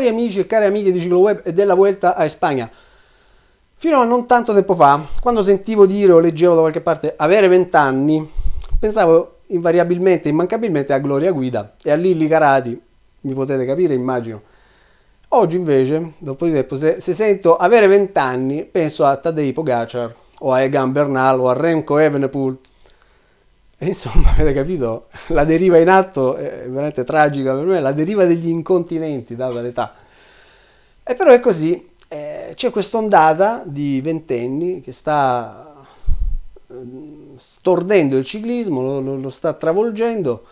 Cari amici e cari amiche di CicloWeb e della Vuelta a Spagna, fino a non tanto tempo fa, quando sentivo dire o leggevo da qualche parte avere 20 anni, pensavo invariabilmente, immancabilmente a Gloria Guida e a Lilli Carati, mi potete capire immagino. Oggi invece, dopo di tempo, se, se sento avere 20 anni, penso a Tadei Pogacar, o a Egan Bernal, o a Remco Evenepoel, e insomma, avete capito? La deriva in atto è veramente tragica per me, la deriva degli incontinenti data l'età. E però è così, eh, c'è quest'ondata di ventenni che sta mm, stordendo il ciclismo, lo, lo, lo sta travolgendo,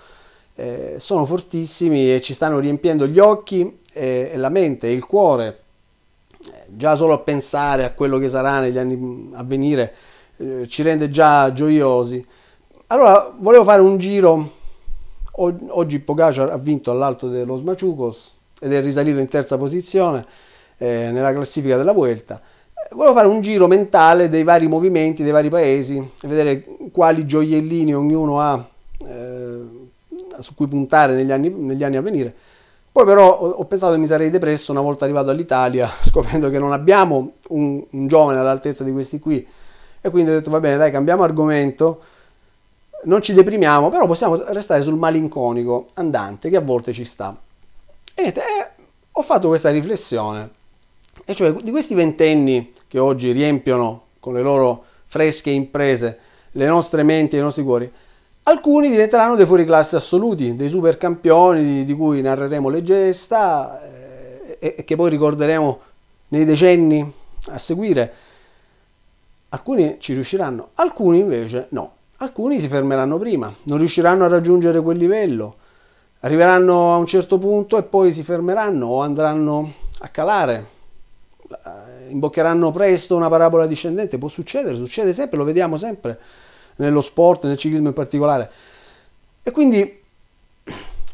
eh, sono fortissimi e ci stanno riempiendo gli occhi e, eh, e la mente e il cuore. Eh, già solo a pensare a quello che sarà negli anni mm, a venire eh, ci rende già gioiosi allora, volevo fare un giro. Oggi Pogacar ha vinto all'alto dello Smaciucos ed è risalito in terza posizione eh, nella classifica della Vuelta. Volevo fare un giro mentale dei vari movimenti, dei vari paesi e vedere quali gioiellini ognuno ha eh, su cui puntare negli anni, negli anni a venire. Poi però ho pensato che mi sarei depresso una volta arrivato all'Italia, scoprendo che non abbiamo un, un giovane all'altezza di questi qui. E quindi ho detto, va bene, dai, cambiamo argomento non ci deprimiamo, però possiamo restare sul malinconico andante che a volte ci sta. E niente, eh, ho fatto questa riflessione, e cioè di questi ventenni che oggi riempiono con le loro fresche imprese le nostre menti e i nostri cuori, alcuni diventeranno dei fuoriclasse assoluti, dei supercampioni di, di cui narreremo le gesta eh, e, e che poi ricorderemo nei decenni a seguire. Alcuni ci riusciranno, alcuni invece no. Alcuni si fermeranno prima, non riusciranno a raggiungere quel livello, arriveranno a un certo punto e poi si fermeranno o andranno a calare, eh, imboccheranno presto una parabola discendente, può succedere, succede sempre, lo vediamo sempre nello sport, nel ciclismo in particolare. E quindi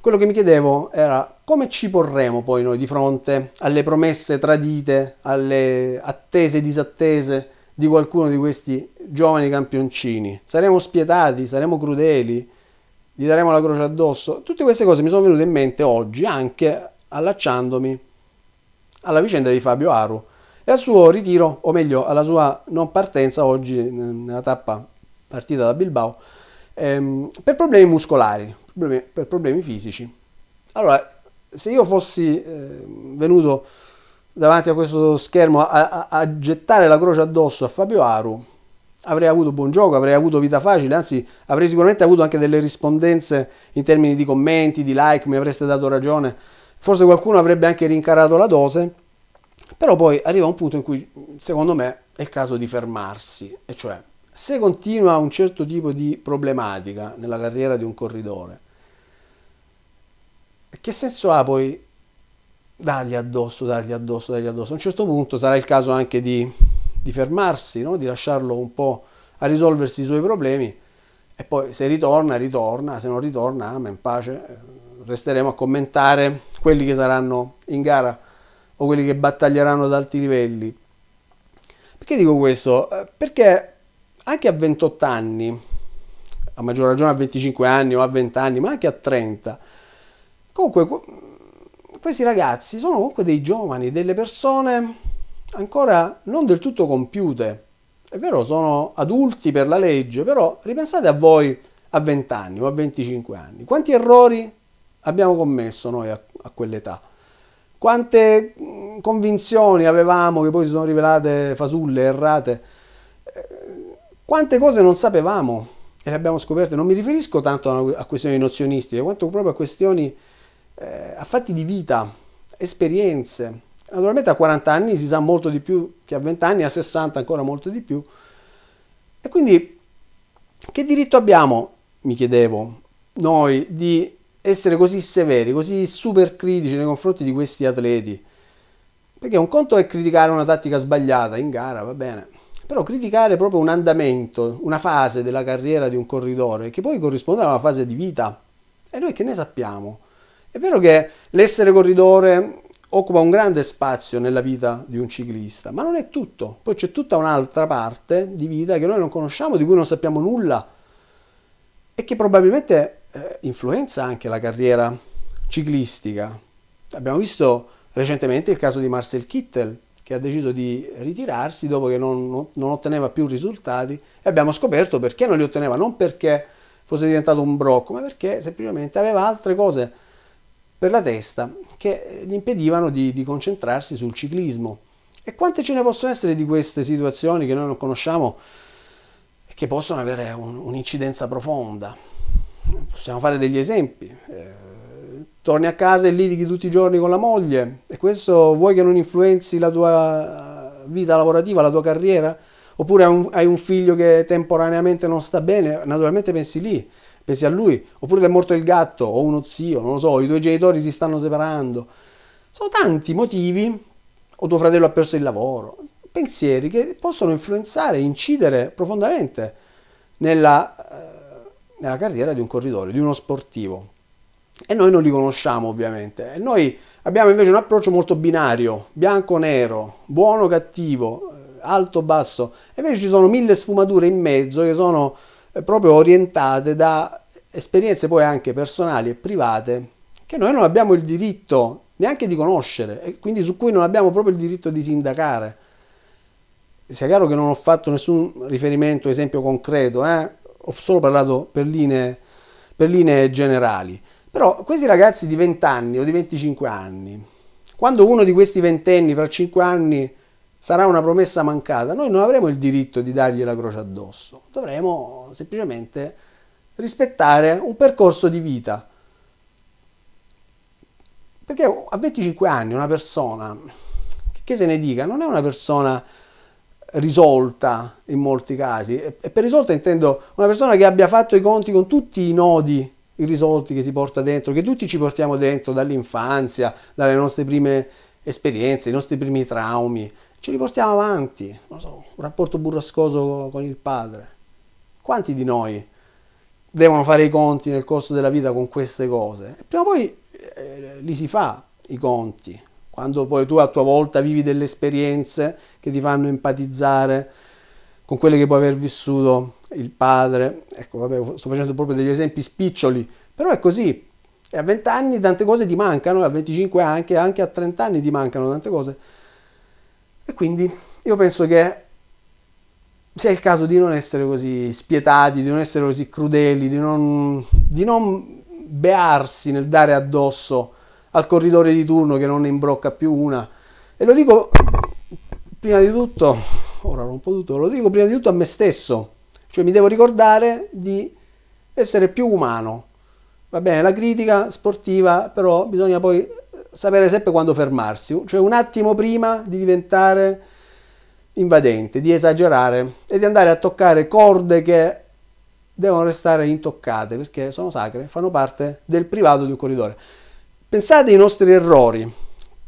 quello che mi chiedevo era come ci porremo poi noi di fronte alle promesse tradite, alle attese disattese, di qualcuno di questi giovani campioncini. Saremo spietati, saremo crudeli, gli daremo la croce addosso. Tutte queste cose mi sono venute in mente oggi, anche allacciandomi alla vicenda di Fabio Aru e al suo ritiro, o meglio, alla sua non partenza oggi nella tappa partita da Bilbao, ehm, per problemi muscolari, problemi, per problemi fisici. Allora, se io fossi eh, venuto davanti a questo schermo a, a, a, gettare la croce addosso a Fabio Aru, avrei avuto buon gioco, avrei avuto vita facile, anzi avrei sicuramente avuto anche delle rispondenze in termini di commenti, di like, mi avreste dato ragione, forse qualcuno avrebbe anche rincarato la dose, però poi arriva un punto in cui secondo me è il caso di fermarsi, e cioè se continua un certo tipo di problematica nella carriera di un corridore, che senso ha poi dargli addosso, dargli addosso, dargli addosso. A un certo punto sarà il caso anche di, di fermarsi, no? di lasciarlo un po' a risolversi i suoi problemi e poi se ritorna, ritorna, se non ritorna, ma in pace, eh, resteremo a commentare quelli che saranno in gara o quelli che battaglieranno ad alti livelli. Perché dico questo? Eh, perché anche a 28 anni, a maggior ragione a 25 anni o a 20 anni, ma anche a 30, comunque questi ragazzi sono comunque dei giovani, delle persone ancora non del tutto compiute. È vero, sono adulti per la legge, però ripensate a voi a 20 anni o a 25 anni. Quanti errori abbiamo commesso noi a, a quell'età? Quante mm, convinzioni avevamo che poi si sono rivelate fasulle, errate? Eh, quante cose non sapevamo e le abbiamo scoperte? Non mi riferisco tanto a questioni nozionistiche, quanto proprio a questioni eh, a fatti di vita, esperienze. Naturalmente a 40 anni si sa molto di più che a 20 anni, a 60 ancora molto di più. E quindi che diritto abbiamo, mi chiedevo, noi di essere così severi, così super critici nei confronti di questi atleti? Perché un conto è criticare una tattica sbagliata in gara, va bene, però criticare proprio un andamento, una fase della carriera di un corridore che poi corrisponde a una fase di vita. E noi che ne sappiamo? È vero che l'essere corridore occupa un grande spazio nella vita di un ciclista, ma non è tutto. Poi c'è tutta un'altra parte di vita che noi non conosciamo, di cui non sappiamo nulla e che probabilmente eh, influenza anche la carriera ciclistica. Abbiamo visto recentemente il caso di Marcel Kittel che ha deciso di ritirarsi dopo che non, non otteneva più risultati e abbiamo scoperto perché non li otteneva, non perché fosse diventato un brocco, ma perché semplicemente aveva altre cose per la testa che gli impedivano di, di concentrarsi sul ciclismo. E quante ce ne possono essere di queste situazioni che noi non conosciamo e che possono avere un, un'incidenza profonda? Possiamo fare degli esempi. Eh, torni a casa e litighi tutti i giorni con la moglie e questo vuoi che non influenzi la tua vita lavorativa, la tua carriera? Oppure hai un figlio che temporaneamente non sta bene, naturalmente pensi lì pensi a lui, oppure ti è morto il gatto, o uno zio, non lo so, i tuoi genitori si stanno separando. Sono tanti motivi, o tuo fratello ha perso il lavoro, pensieri che possono influenzare, incidere profondamente nella, eh, nella carriera di un corridore, di uno sportivo. E noi non li conosciamo ovviamente. E noi abbiamo invece un approccio molto binario, bianco-nero, buono-cattivo, eh, alto-basso. E invece ci sono mille sfumature in mezzo che sono eh, proprio orientate da esperienze poi anche personali e private che noi non abbiamo il diritto neanche di conoscere e quindi su cui non abbiamo proprio il diritto di sindacare. Sia chiaro che non ho fatto nessun riferimento, esempio concreto, eh? ho solo parlato per linee, per linee generali. Però questi ragazzi di 20 anni o di 25 anni, quando uno di questi ventenni fra 5 anni sarà una promessa mancata, noi non avremo il diritto di dargli la croce addosso, dovremo semplicemente rispettare un percorso di vita. Perché a 25 anni una persona, che se ne dica, non è una persona risolta in molti casi, e per risolta intendo una persona che abbia fatto i conti con tutti i nodi irrisolti che si porta dentro, che tutti ci portiamo dentro dall'infanzia, dalle nostre prime esperienze, i nostri primi traumi, ce li portiamo avanti, so, un rapporto burrascoso con il padre. Quanti di noi devono fare i conti nel corso della vita con queste cose? E prima o poi eh, li si fa i conti, quando poi tu a tua volta vivi delle esperienze che ti fanno empatizzare con quelle che può aver vissuto il padre. Ecco, vabbè, sto facendo proprio degli esempi spiccioli, però è così. E a 20 anni tante cose ti mancano, a 25 anche, anche a 30 anni ti mancano tante cose e quindi io penso che sia il caso di non essere così spietati, di non essere così crudeli, di non, di non bearsi nel dare addosso al corridore di turno che non ne imbrocca più una. E lo dico prima di tutto, ora rompo tutto, lo dico prima di tutto a me stesso, cioè mi devo ricordare di essere più umano. Va bene, la critica sportiva, però bisogna poi sapere sempre quando fermarsi, cioè un attimo prima di diventare invadente, di esagerare e di andare a toccare corde che devono restare intoccate perché sono sacre, fanno parte del privato di un corridore. Pensate ai nostri errori,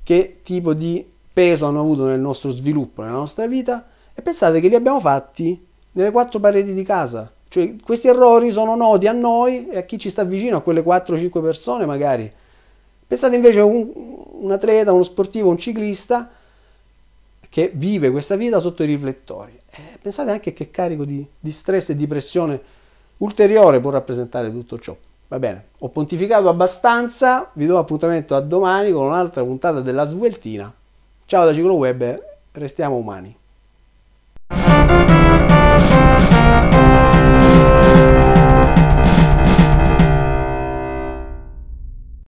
che tipo di peso hanno avuto nel nostro sviluppo, nella nostra vita e pensate che li abbiamo fatti nelle quattro pareti di casa. Cioè questi errori sono noti a noi e a chi ci sta vicino, a quelle 4-5 persone magari. Pensate invece a un, un atleta, uno sportivo, un ciclista che vive questa vita sotto i riflettori. Eh, pensate anche che carico di, di stress e di pressione ulteriore può rappresentare tutto ciò. Va bene, ho pontificato abbastanza, vi do appuntamento a domani con un'altra puntata della Sveltina. Ciao da Ciclo Web, restiamo umani.